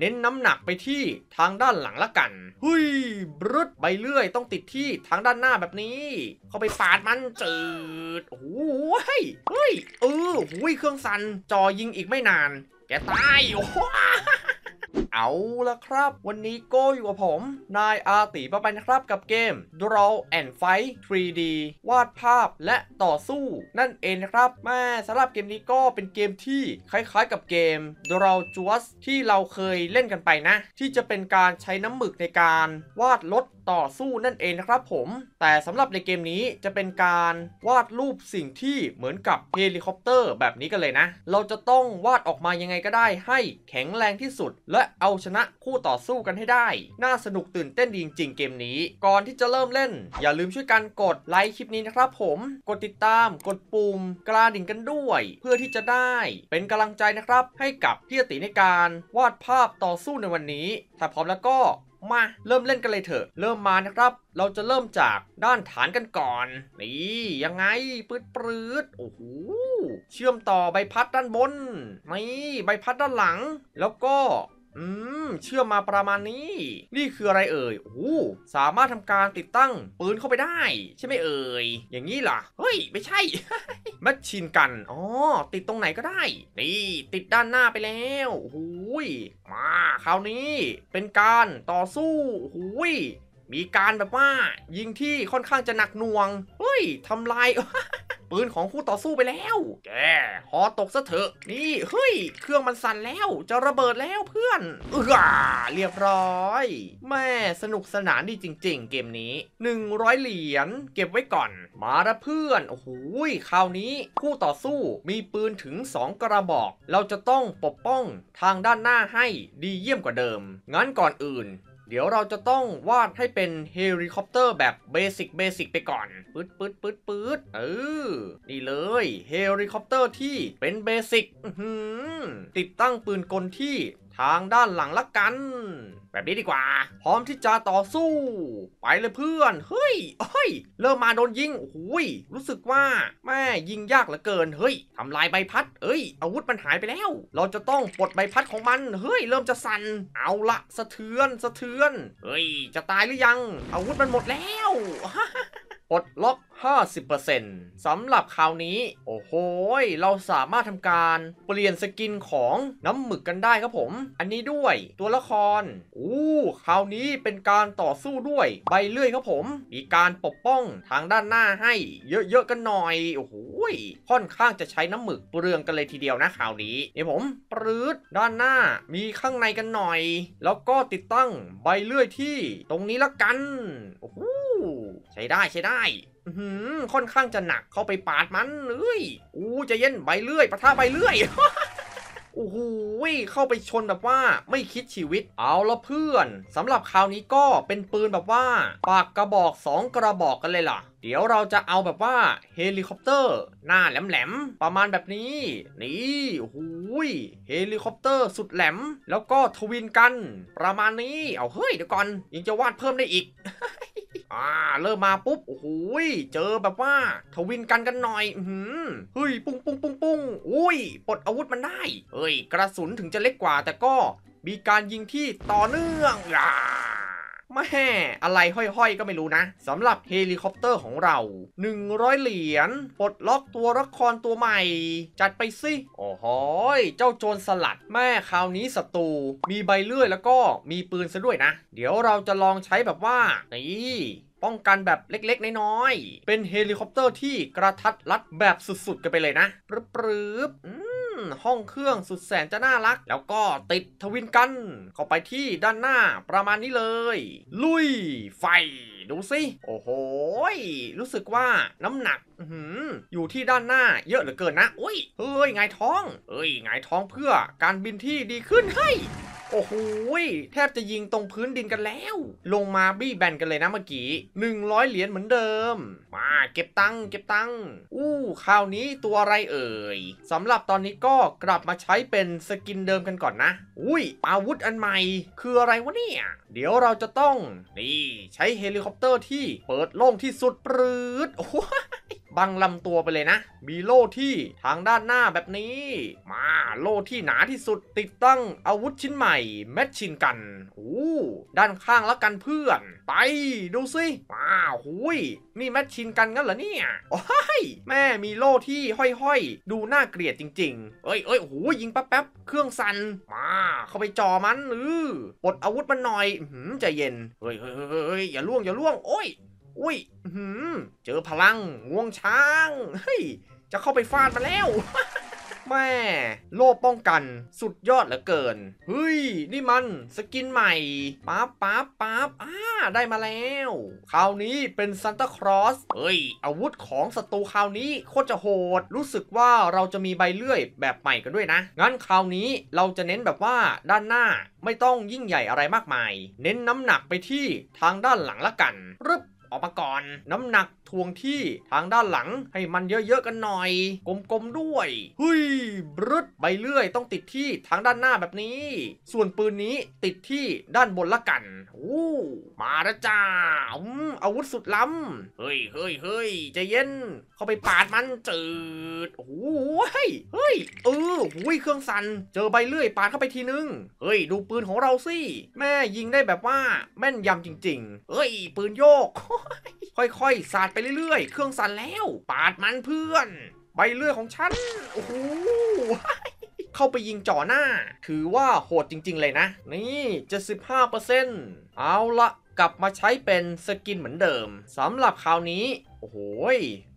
เน้นน้ำหนักไปที่ทางด้านหลังละกันหุยบรุดใบเลื่อยต้องติดที่ทางด้านหน้าแบบนี้ เข้าไปปาดมันจืด โอ้โหเฮ้ย เออหุยเครื่องสันจอยิงอีกไม่นาน แกตายโอ้เอาละครับ วันนี้โก้อยู่กับผม นายอาติปะปันครับกับเกม Draw and Fight 3D วาดภาพและต่อสู้ นั่นเองนะครับ แม่สำหรับเกมนี้ก็เป็นเกมที่คล้ายๆกับเกม Draw j u s t ที่เราเคยเล่นกันไปนะ ที่จะเป็นการใช้น้ำหมึกในการวาดรถต่อสู้นั่นเองนะครับผม แต่สำหรับในเกมนี้จะเป็นการวาดรูปสิ่งที่เหมือนกับเฮลิคอปเตอร์ แบบนี้กันเลยนะ เราจะต้องวาดออกมายังไงก็ได้ ให้แข็งแรงที่สุด และเอาชนะคู่ต่อสู้กันให้ได้ น่าสนุกตื่นเต้นดีจริงๆเกมนี้ ก่อนที่จะเริ่มเล่น อย่าลืมช่วยกันกดไลค์คลิปนี้นะครับ ผมกดติดตามกดปุ่มกระดิ่งกันด้วย เพื่อที่จะได้เป็นกำลังใจนะครับให้กับพี่ติในการวาดภาพต่อสู้ในวันนี้ ถ้าพร้อมแล้วก็มาเริ่มเล่นกันเลยเถอะ เริ่มมานะครับ เราจะเริ่มจากด้านฐานกันก่อน นี่ยังไงปืดปืด โอ้โหเชื่อมต่อใบพัดด้านบน นี่ ใบพัดด้านหลังแล้วก็อืมเชื่อมมาประมาณนี้ นี่คืออะไรเอ่ย โอ้ สามารถทำการติดตั้งปืนเข้าไปได้ ใช่ไหมเอ่ย อย่างนี้เหรอ เฮ้ย ไม่ใช่แมชชีนกัน อ๋อ ติดตรงไหนก็ได้ นี่ ติดด้านหน้าไปแล้วโอ้ยมา คราวนี้ เป็นการต่อสู้โอ้ยมีการแบบว่า ยิงที่ค่อนข้างจะหนักหน่วงเฮ้ยทำลายปืนของคู่ต่อสู้ไปแล้ว แกหอตกซะเถอะ นี่ เฮ้ย เครื่องมันสั่นแล้ว จะระเบิดแล้วเพื่อนเ้อเรียบร้อย แม่สนุกสนานดีจริงๆ เกมนี้ 100 เหรียญ เก็บไว้ก่อน มาละเพื่อน โอ้โหคราวนี้คู่ต่อสู้มีปืนถึง 2 กระบอก เราจะต้องปกป้องทางด้านหน้าให้ดีเยี่ยมกว่าเดิม งั้นก่อนอื่นเดี๋ยวเราจะต้องวาดให้เป็นเฮลิคอปเตอร์แบบเบสิกเบสิกไปก่อนปื๊ดปื๊ดปื๊ดปื๊ดเออ นี่เลยเฮลิคอปเตอร์ที่เป็นเบสิกติดตั้งปืนกลที่ทางด้านหลังละกันแบบนี้ดีกว่า พร้อมที่จะต่อสู้ ไปเลยเพื่อน เฮ้ยเฮ้ย เริ่มมาโดนยิงหุยรู้สึกว่าแม่ยิงยากเหลือเกินเฮ้ยทำลายใบพัด เอ้ย อาวุธมันหายไปแล้วเราจะต้องปลดใบพัดของมันเฮ้ยเริ่มจะสั่นเอาละสะเทือนสะเทือนเฮ้ย จะตายหรือยัง อาวุธมันหมดแล้วปลดล็อก50%สำหรับคราวนี้ โอ้โหเราสามารถทำการเปลี่ยนสกินของน้ำหมึกกันได้ครับผม อันนี้ด้วยตัวละครอู้คราวนี้เป็นการต่อสู้ด้วยใบเลื่อยครับผมมีการปกป้องทางด้านหน้าให้เยอะๆกันหน่อยโอ้โหค่อนข้างจะใช้น้ำหมึกเปลืองกันเลยทีเดียวนะคราวนี้เดี๋ยวผมปรืดด้านหน้ามีข้างในกันหน่อย แล้วก็ติดตั้งใบเลื่อยที่ตรงนี้ละกันโอ้โหใช้ได้ใช้ได้ค่อนข้างจะหนักเข้าไปปาดมันเ้ยอู้จะเย็น ใบเลื่อยปะท่าใบเลื่อยโอ้โหเข้าไปชนแบบว่าไม่คิดชีวิต เอาละเพื่อน สำหรับคราวนี้ก็เป็นปืนแบบว่า ปากกระบอก 2กระบอกกันเลยล่ะ เดี๋ยวเราจะเอาแบบว่า เฮลิคอปเตอร์ หน้าแหลมๆประมาณแบบนี้นี่หูยเฮลิคอปเตอร์สุดแหลมแล้วก็ทวินกัน ประมาณนี้เอาเฮ้ยเดี๋ยวก่อนยังจะวาดเพิ่มได้อีกอ่า เริ่มมาปุ๊บ โอ้โหเจอแบบว่าทวินกันกันหน่อยหืมเฮ้ย ปุ้งปุ้งปุ้งปุ้งอุ้ยปลดอาวุธมันได้ เฮ้ย กระสุนถึงจะเล็กกว่า แต่ก็มีการยิงที่ต่อเนื่องอ่ามาแห่อะไรห้อยๆก็ไม่รู้นะสำหรับเฮลิคอปเตอร์ของเรา 100 เหรียญปลดล็อกตัวละครตัวใหม่ จัดไปสิโอ้โหเจ้าโจรสลัดแม่คราวนี้ศัตรูมีใบเลื่อยแล้วก็มีปืนซะด้วยนะ เดี๋ยวเราจะลองใช้แบบว่า นี่ ป้องกันแบบเล็กๆน้อยๆ เป็นเฮลิคอปเตอร์ที่กระทัดรัดแบบสุดๆกันไปเลยนะปรืบๆห้องเครื่องสุดแสนจะน่ารัก แล้วก็ติดทวินกัน เข้าไปที่ด้านหน้าประมาณนี้เลย ลุยไฟดูสิ โอ้โห รู้สึกว่าน้ำหนักอยู่ที่ด้านหน้าเยอะเหลือเกินนะอุ้ยเฮ้ยไงท้องเฮ้ยไงท้องเพื่อการบินที่ดีขึ้นให้โอ้โหแทบจะยิงตรงพื้นดินกันแล้ว ลงมาบี้แบนกันเลยนะเมื่อกี้ 100 เหรียญเหมือนเดิม มาเก็บตังค์เก็บตังค์อู้คราวนี้ตัวอะไรเอ่ยสำหรับตอนนี้ก็กลับมาใช้เป็นสกินเดิมกันก่อนนะ อุ้ยอาวุธอันใหม่ คืออะไรวะเนี่ย เดี๋ยวเราจะต้อง นี่ ใช้เฮลิคอปเตอร์ที่เปิดโล่งที่สุดปรืดโอ้บังลำตัวไปเลยนะ มีโล่ที่ทางด้านหน้าแบบนี้ มาโล่ที่หนาที่สุดติดตั้งอาวุธชิ้นใหม่แมชชินกัน โอ้ด้านข้างแล้วกันเพื่อน ไปดูซิมาหุยนี่แมชชินกันงั้นเหรอเนี่ย โอ้ยแม่มีโล่ที่ห้อยๆดูน่าเกลียดจริงๆ เอ้ยเอ้ยหูยิงแป๊บแป๊บเครื่องสั่นมาเข้าไปจ่อมันรือปลดอาวุธมันหน่อยหืมใจเย็นเฮ้ยเฮ้ยอย่าล่วงอย่าล่วงโอ้ยอุ้ยเจอพลังงวงช้าง เฮ้ย จะเข้าไปฟาดมาแล้ว แม่ โล่ป้องกันสุดยอดเหลือเกิน เฮ้ย นี่มันสกินใหม่ปั๊บปั๊บปั๊บอ่าได้มาแล้ว คราวนี้เป็นซันตาครอส เฮ้ย อาวุธของศัตรูคราวนี้ โคตรจะโหด รู้สึกว่าเราจะมีใบเลื่อยแบบใหม่กันด้วยนะ งั้นคราวนี้เราจะเน้นแบบว่าด้านหน้าไม่ต้องยิ่งใหญ่อะไรมากมาย เน้นน้ำหนักไปที่ทางด้านหลังละกันรึบออกมาก่อนน้ำหนักทวงที่ทางด้านหลังให้มันเยอะๆกันหน่อย กลมๆด้วยเฮ้ยบรึดใบเลื่อยต้องติดที่ทางด้านหน้าแบบนี้ ส่วนปืนนี้ติดที่ด้านบนละกันอู้มาละจ้าอาวุธสุดล้ำเฮ้ยเฮ้ยเฮ้ยใจเย็นเข้าไปปาดมันจืดโอ้ยเฮ้ยเออหุ้ยเครื่องสันเจอใบเลื่อยปาดเข้าไปทีนึงเฮ้ย ดูปืนของเราสิแม่ยิงได้แบบว่าแม่นยำจริงๆเฮ้ยปืนโยกค่อยๆ สาดไปเรื่อยๆ เครื่องสั่นแล้ว ปาดมันเพื่อน ใบเลื่อยของฉัน โอ้โหเข้าไปยิงจ่อหน้า ถือว่าโหดจริง ๆเลยนะ นี่จะ15%เอาละกลับมาใช้เป็นสกินเหมือนเดิมสำหรับคราวนี้ โอ้โห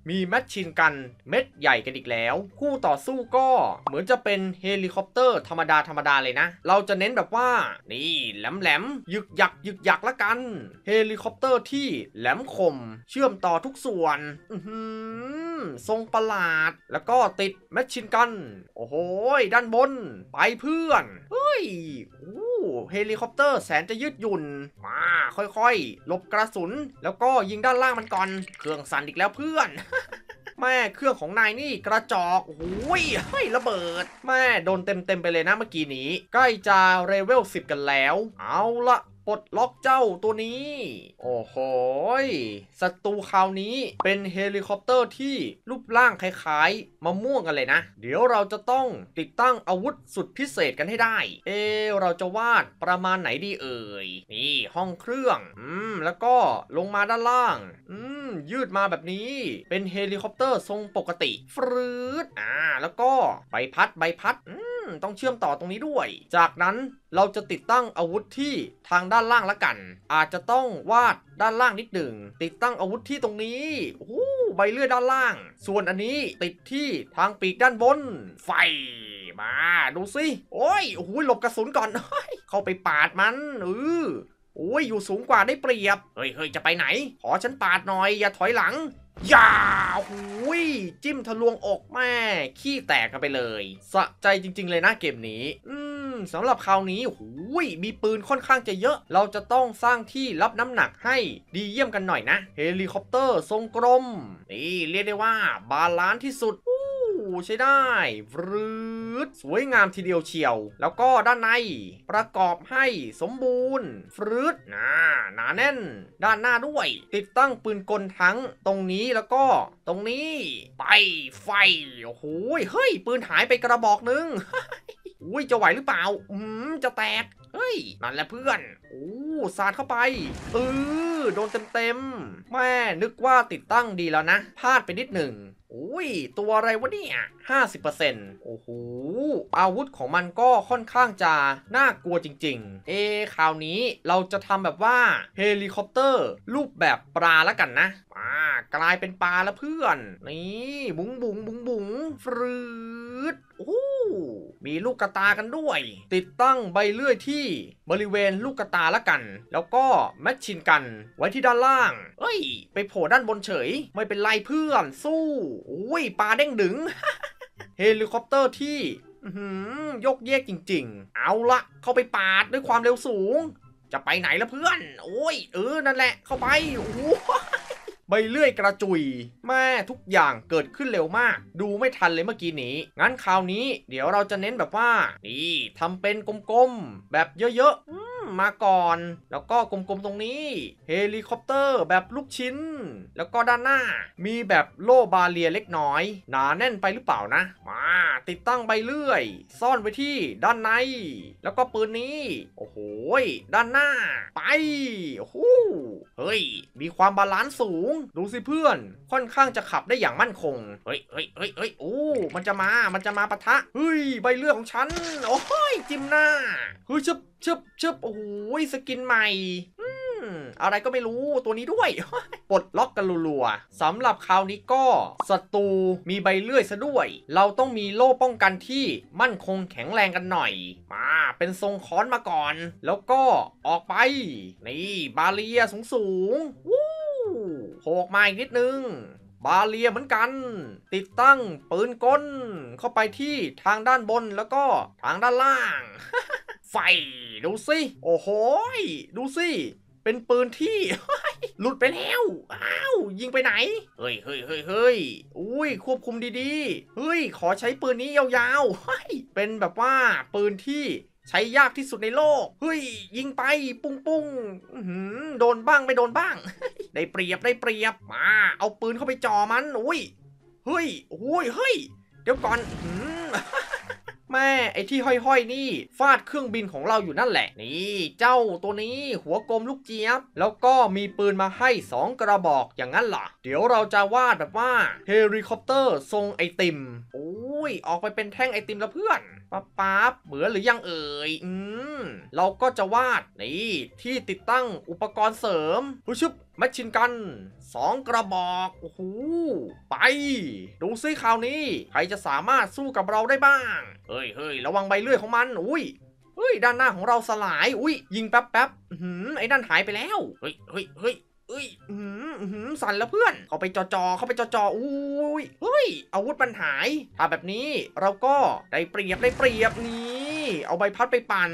มีแมชชินกันเม็ดใหญ่กันอีกแล้ว คู่ต่อสู้ก็เหมือนจะเป็นเฮลิคอปเตอร์ธรรมดาธรรมดาเลยนะ เราจะเน้นแบบว่า นี่แหลมแหลมยึกยักยึกยักละกัน เฮลิคอปเตอร์ที่แหลมคมเชื่อมต่อทุกส่วนทรงประหลาด แล้วก็ติดแมชชินกัน โอ้โหด้านบนไปเพื่อนเฮ้ยเฮลิคอปเตอร์แสนจะยืดหยุ่นมาค่อยๆหลบกระสุนแล้วก็ยิงด้านล่างมันก่อน เครื่องสั่นอีกแล้วเพื่อน แม่เครื่องของนายนี่กระจอกหุยให้ระเบิด แม่โดนเต็มๆไปเลยนะเมื่อกี้นี้ ใกล้จะเรเวล10 กันแล้ว เอาละปลดล็อกเจ้าตัวนี้ โอ้โหศัตรูคราวนี้เป็นเฮลิคอปเตอร์ที่รูปร่างคล้ายๆมะม่วงกันเลยนะ เดี๋ยวเราจะต้องติดตั้งอาวุธสุดพิเศษกันให้ได้ เอเราจะวาดประมาณไหนดีเอ่ย นี่ห้องเครื่อง อืม แล้วก็ลงมาด้านล่าง อืม ยืดมาแบบนี้ เป็นเฮลิคอปเตอร์ทรงปกติฟรืดอ่า แล้วก็ใบพัดใบพัดอืมต้องเชื่อมต่อตรงนี้ด้วย จากนั้นเราจะติดตั้งอาวุธที่ทางด้านล่างละกัน อาจจะต้องวาดด้านล่างนิดหนึ่ง ติดตั้งอาวุธที่ตรงนี้ โอ้ ใบเลื่อยด้านล่าง ส่วนอันนี้ติดที่ทางปีกด้านบน ไฟ มาดูสิโอ้ย โอ้โหหลบกระสุนก่อน เข้าไปปาดมันเออโอ้ย อยู่สูงกว่าได้เปรียบ เฮ้ยเฮ้ยจะไปไหน ขอฉันปาดหน่อย อย่าถอยหลังอย่าหุยจิ้มทะลวงอกแม่ ขี้แตกกันไปเลย สะใจจริงๆเลยนะเกมนี้ อืมสำหรับคราวนี้ หุยมีปืนค่อนข้างจะเยอะ เราจะต้องสร้างที่รับน้ำหนักให้ดีเยี่ยมกันหน่อยนะ เฮลิคอปเตอร์ทรงกลม นี่เรียกได้ว่าบาลานซ์ที่สุดใช้ได้รืดสวยงามทีเดียวเชียว แล้วก็ด้านในประกอบให้สมบูรณ์ฟืดหนาหนาแน่น ด้านหน้าด้วย ติดตั้งปืนกลทั้งตรงนี้แล้วก็ตรงนี้ ไปไฟ โอ้โหเฮ้ย ปืนหายไปกระบอกนึงอุ้ยจะไหวหรือเปล่า อืมจะแตก เฮ้ยนั่นแหละเพื่อนโอ้สาดเข้าไปเออโดนเต็มๆแม่นึกว่าติดตั้งดีแล้วนะพลาดไปนิดหนึ่งอุ้ย ตัวอะไรวะเนี่ย 50%โอ้โห อาวุธของมันก็ค่อนข้างจะน่ากลัวจริงๆ เอคราวนี้เราจะทำแบบว่าเฮลิคอปเตอร์รูปแบบปลาแล้วกันนะปลากลายเป็นปลาแล้วเพื่อน นี่บุ้งบุงบุงบุงฟรืดโอ้มีลูกกระตากันด้วย ติดตั้งใบเลื่อยที่ บริเวณลูกกระตาละกัน แล้วก็แมชชินกันไว้ที่ด้านล่าง เอ้ย ไปโผล่ด้านบนเฉย ไม่เป็นไรเพื่อนสู้อุ้ยปลาเด้งดึงเฮลิคอปเตอร์ที่ยกเยกจริง ๆ เอาละเข้าไปปาดด้วยความเร็วสูง จะไปไหนละเพื่อน โอ้ยเออนั่นแหละเข้าไปโอ้ใบเลื่อยกระจุย แม่ทุกอย่างเกิดขึ้นเร็วมาก ดูไม่ทันเลยเมื่อกี้นี้ งั้นคราวนี้เดี๋ยวเราจะเน้นแบบว่า นี่ทำเป็นกลมๆ แบบเยอะๆมาก่อนแล้วก็กลมๆตรงนี้ เฮลิคอปเตอร์แบบลูกชิ้น แล้วก็ด้านหน้ามีแบบโล่บาเลียเล็กน้อย หนาแน่นไปหรือเปล่านะ มา ติดตั้งไปเรื่อยซ่อนไว้ที่ด้านใน แล้วก็ปืนนี้โอ้โหด้านหน้าไปหู้เฮ้ยมีความบาลานซ์สูงดูสิเพื่อนค่อนข้างจะขับได้อย่างมั่นคงเฮ้ยเฮ้ยเฮ้ยเฮ้ยโอ้ มันจะมา มันจะมาปะทะเฮ้ยใบเลือดของฉันโอ้ยจิ้มหน้าเฮ้ยชึบชึบชึบโอ้โหยสกินใหม่อะไรก็ไม่รู้ตัวนี้ด้วยปลดล็อกกันรัวๆสำหรับคราวนี้ก็ศัตรูมีใบเลื่อย ซะด้วย เราต้องมีโล่ป้องกันที่มั่นคงแข็งแรงกันหน่อย มาเป็นทรงค้อนมาก่อน แล้วก็ออกไปนี่บาเลียสูงๆวู้โผล่มา อีกนิดนึงบาเลียเหมือนกัน ติดตั้งปืนก้นเข้าไปที่ทางด้านบนแล้วก็ทางด้านล่าง ไฟดูสิ โอ้โหดูสิ เป็นปืนที่หลุดไปแล้ว อ้าวยิงไปไหน เฮ้ยเฮ้ยเฮ้ยเฮ้ยอุ้ยควบคุมดีๆเฮ้ย ขอใช้ปืนนี้ยาวๆเฮ้ยเป็นแบบว่าปืนที่ใช้ยากที่สุดในโลก เฮ้ย ยิงไปปุ้งปุ้งโดนบ้างไม่โดนบ้าง ได้เปรียบได้เปรียบ มาเอาปืนเข้าไปจ่อมัน อุ้ย เฮ้ยอุ้ยเฮ้ย เดี๋ยวก่อนแม่ ไอ้ที่ห้อย ๆ นี่ฟาดเครื่องบินของเราอยู่นั่นแหละนี่ เจ้าตัวนี้หัวกลมลูกเจี๊ยบแล้วก็มีปืนมาให้2กระบอกอย่างนั้นล่ะเดี๋ยวเราจะวาดแบบว่าเฮลิคอปเตอร์ทรงไอติม โอ้ย ออกไปเป็นแท่งไอติมแล้วเพื่อนปั๊บป๊บเหมือนหรือยังเอ่ย อืมเราก็จะวาดนี่ที่ติดตั้งอุปกรณ์เสริมรู้ชุบแมชชินกัน สองกระบอก โอ้โห ไป ดูซิคราวนี้ ใครจะสามารถสู้กับเราได้บ้าง เฮ้ยเฮ้ยระวังใบเลื่อยของมัน อุ้ยเฮ้ย ด้านหน้าของเราสลาย อุ้ยยิงแป๊บแป๊บืมไอ้ด้านหายไปแล้ว เฮ้ยเฮ้ยเฮ้ยเอ้ยอืมหืมสั่นแล้วเพื่อน เขาไปจอจอเขาไปจอจออุ้ย เฮ้ย อาวุธมันหาย ถ้าแบบนี้เราก็ได้เปรียบได้เปรียบนี่เอาใบพัดไปปั่น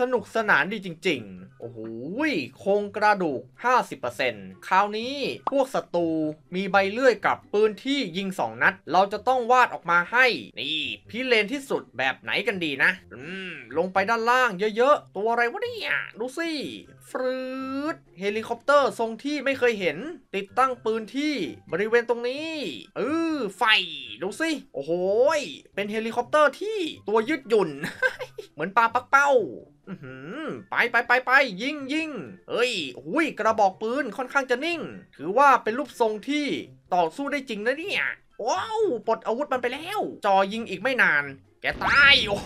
สนุกสนานดีจริงๆ โอ้โหโครงกระดูก 50%คราวนี้พวกศัตรู มีใบเลื่อยกับปืนที่ยิง2นัด เราจะต้องวาดออกมาให้ นี่พิเรนที่สุดแบบไหนกันดีนะ อืม ลงไปด้านล่างเยอะๆ ตัวอะไรวะเนี่ย ดูสิ ฟรืดเฮลิคอปเตอร์ทรงที่ไม่เคยเห็น ติดตั้งปืนที่บริเวณตรงนี้ เออไฟ ดูสิ โอ้โหเป็นเฮลิคอปเตอร์ที่ตัวยืดหยุ่นเหมือนปลาปักเป้าไปไปไปไปยิงยิงเฮ้ย หุยกระบอกปืนค่อนข้างจะนิ่ง ถือว่าเป็นรูปทรงที่ต่อสู้ได้จริงนะเนี่ย ว้าวปลดอาวุธมันไปแล้ว จอยิงอีกไม่นาน แกตายโอ้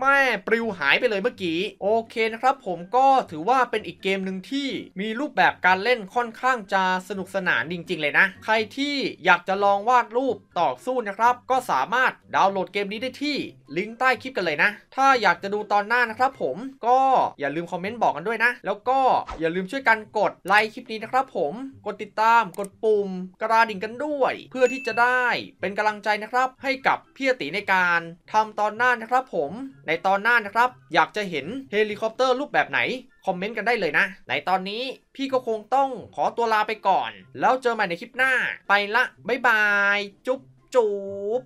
แม่ปลิวหายไปเลยเมื่อกี้ โอเคนะครับผมก็ถือว่าเป็นอีกเกมหนึ่งที่มีรูปแบบการเล่นค่อนข้างจะสนุกสนานจริงๆ เลยนะ ใครที่อยากจะลองวาดรูปต่อสู้นะครับ ก็สามารถดาวน์โหลดเกมนี้ได้ที่ ลิงก์ใต้คลิปกันเลยนะ ถ้าอยากจะดูตอนหน้านะครับผมก็อย่าลืมคอมเมนต์บอกกันด้วยนะแล้วก็อย่าลืมช่วยกันกดไลค์คลิปนี้นะครับผมกดติดตามกดปุ่มกระดิ่งกันด้วย เพื่อที่จะได้เป็นกำลังใจนะครับให้กับพี่ติในการทำตอนหน้านะครับผมในตอนหน้านะครับ อยากจะเห็นเฮลิคอปเตอร์รูปแบบไหน คอมเมนต์กันได้เลยนะ ในตอนนี้พี่ก็คงต้องขอตัวลาไปก่อน แล้วเจอใหม่ในคลิปหน้า ไปละ บ๊ายบาย จุ๊บจุ๊บ